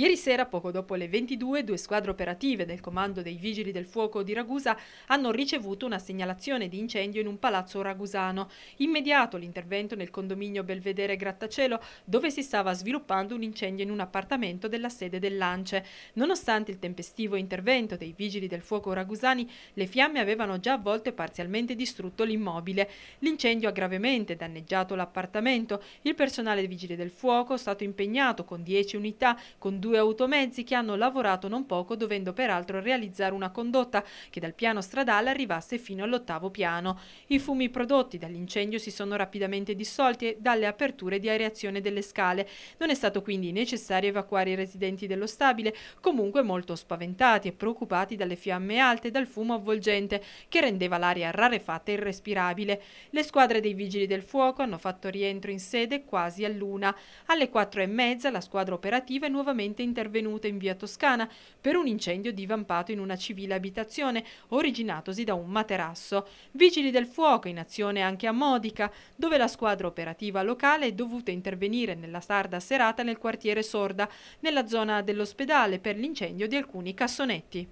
Ieri sera, poco dopo le 22, due squadre operative del comando dei Vigili del Fuoco di Ragusa hanno ricevuto una segnalazione di incendio in un palazzo ragusano. Immediato l'intervento nel condominio Belvedere Grattacielo, dove si stava sviluppando un incendio in un appartamento della sede del Lance. Nonostante il tempestivo intervento dei Vigili del Fuoco ragusani, le fiamme avevano già avvolto e parzialmente distrutto l'immobile. L'incendio ha gravemente danneggiato l'appartamento. Il personale dei Vigili del Fuoco è stato impegnato con 10 unità, con due due automezzi che hanno lavorato non poco dovendo peraltro realizzare una condotta che dal piano stradale arrivasse fino all'ottavo piano. I fumi prodotti dall'incendio si sono rapidamente dissolti dalle aperture di areazione delle scale. Non è stato quindi necessario evacuare i residenti dello stabile, comunque molto spaventati e preoccupati dalle fiamme alte e dal fumo avvolgente che rendeva l'aria rarefatta e irrespirabile. Le squadre dei vigili del fuoco hanno fatto rientro in sede quasi all'una. Alle quattro e mezza la squadra operativa è nuovamente recentemente intervenuta in via Toscana per un incendio divampato in una civile abitazione originatosi da un materasso. Vigili del fuoco in azione anche a Modica, dove la squadra operativa locale è dovuta intervenire nella tarda serata nel quartiere Sorda, nella zona dell'ospedale per l'incendio di alcuni cassonetti.